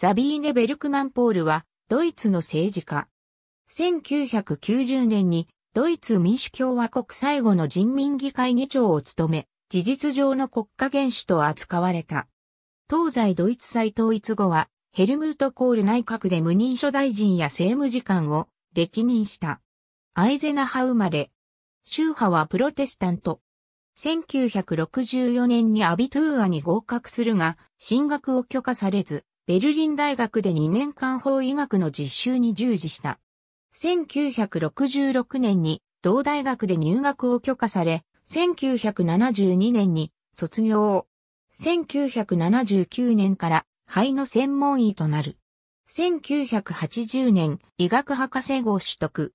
ザビーネ・ベルクマン・ポールは、ドイツの政治家。1990年に、ドイツ民主共和国最後の人民議会議長を務め、事実上の国家元首と扱われた。東西ドイツ再統一後は、ヘルムート・コール内閣で無任所大臣や政務次官を歴任した。アイゼナハ生まれ。宗派はプロテスタント。1964年にアビトゥーアに合格するが、進学を許可されず、ベルリン大学で2年間法医学の実習に従事した。1966年に同大学で入学を許可され、1972年に卒業を。1979年から肺の専門医となる。1980年、医学博士号取得。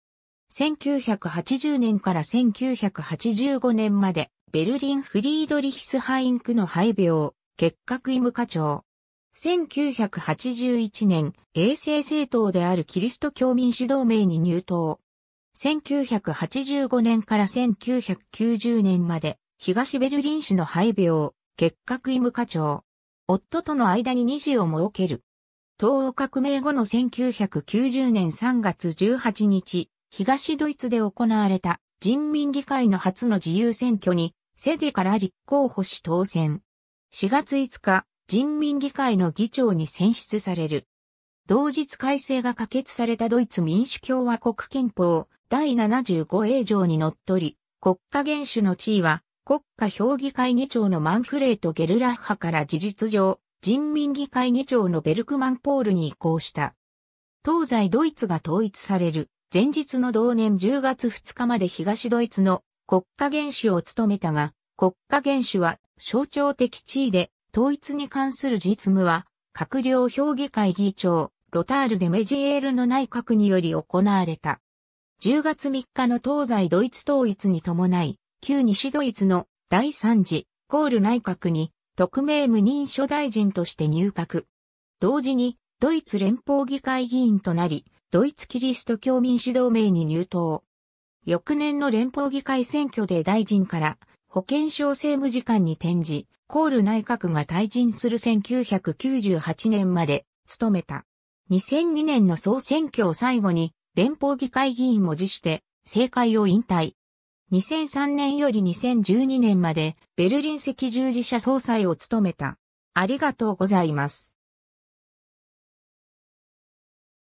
1980年から1985年まで、ベルリンフリードリヒスハインクの肺病、結核医務課長。1981年、衛星政党であるキリスト教民主同盟に入党。1985年から1990年まで、東ベルリン市の廃病、結核医務課長。夫との間に二児を設ける。東欧革命後の1990年3月18日、東ドイツで行われた人民議会の初の自由選挙に、セデから立候補し当選。4月5日、人民議会の議長に選出される。同日改正が可決されたドイツ民主共和国憲法第75英条にのっとり、国家元首の地位は国家評議会議長のマンフレート・ゲルラッハから事実上、人民議会議長のベルクマンポールに移行した。東西ドイツが統一される前日の同年10月2日まで東ドイツの国家元首を務めたが、国家元首は象徴的地位で統一に関する実務は、閣僚評議会議長、ロタール・デ・メジエールの内閣により行われた。10月3日の東西ドイツ統一に伴い、旧西ドイツの第3次、コール内閣に、特命無任所大臣として入閣。同時に、ドイツ連邦議会議員となり、ドイツキリスト教民主同盟に入党。翌年の連邦議会選挙で大臣から保健省政務次官に転じ、コール内閣が退陣する1998年まで務めた。2002年の総選挙を最後に連邦議会議員も辞して政界を引退。2003年より2012年までベルリン赤十字社総裁を務めた。ありがとうございます。